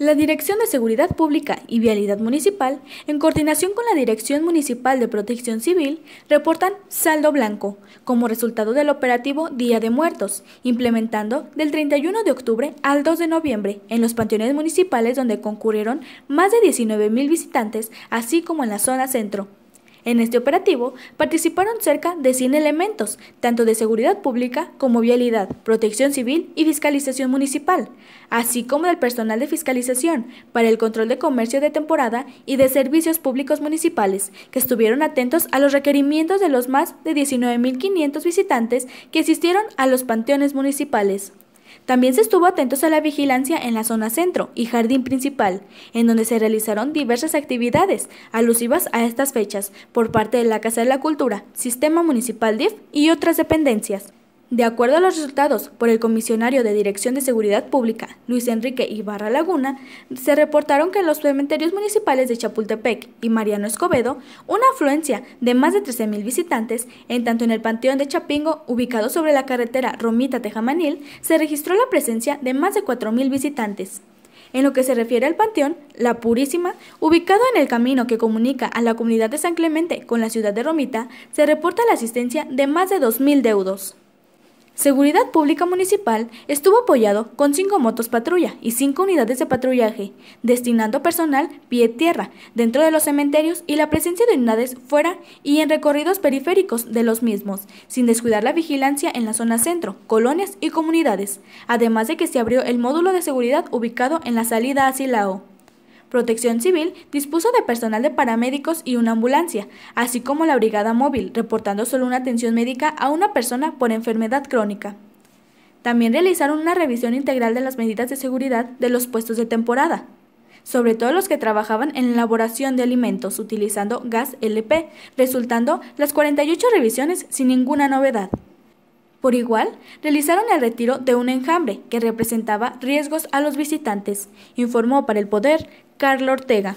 La Dirección de Seguridad Pública y Vialidad Municipal, en coordinación con la Dirección Municipal de Protección Civil, reportan saldo blanco como resultado del operativo Día de Muertos, implementando del 31 de octubre al 2 de noviembre en los panteones municipales donde concurrieron más de 19.000 visitantes, así como en la zona centro. En este operativo participaron cerca de 100 elementos, tanto de seguridad pública como vialidad, protección civil y fiscalización municipal, así como del personal de fiscalización para el control de comercio de temporada y de servicios públicos municipales, que estuvieron atentos a los requerimientos de los más de 19.500 visitantes que asistieron a los panteones municipales. También se estuvo atentos a la vigilancia en la zona centro y jardín principal, en donde se realizaron diversas actividades alusivas a estas fechas por parte de la Casa de la Cultura, Sistema Municipal DIF y otras dependencias. De acuerdo a los resultados por el comisionario de Dirección de Seguridad Pública, Luis Enrique Ibarra Laguna, se reportaron que en los cementerios municipales de Chapultepec y Mariano Escobedo, una afluencia de más de 13.000 visitantes, en tanto en el Panteón de Chapingo, ubicado sobre la carretera Romita-Tejamanil, se registró la presencia de más de 4.000 visitantes. En lo que se refiere al Panteón, La Purísima, ubicado en el camino que comunica a la comunidad de San Clemente con la ciudad de Romita, se reporta la asistencia de más de 2.000 deudos. Seguridad Pública Municipal estuvo apoyado con cinco motos patrulla y cinco unidades de patrullaje, destinando personal pie-tierra dentro de los cementerios y la presencia de unidades fuera y en recorridos periféricos de los mismos, sin descuidar la vigilancia en la zona centro, colonias y comunidades, además de que se abrió el módulo de seguridad ubicado en la salida a Silao. Protección Civil dispuso de personal de paramédicos y una ambulancia, así como la brigada móvil, reportando solo una atención médica a una persona por enfermedad crónica. También realizaron una revisión integral de las medidas de seguridad de los puestos de temporada, sobre todo los que trabajaban en la elaboración de alimentos utilizando gas LP, resultando las 48 revisiones sin ninguna novedad. Por igual, realizaron el retiro de un enjambre que representaba riesgos a los visitantes, informó para el poder Carlos Ortega.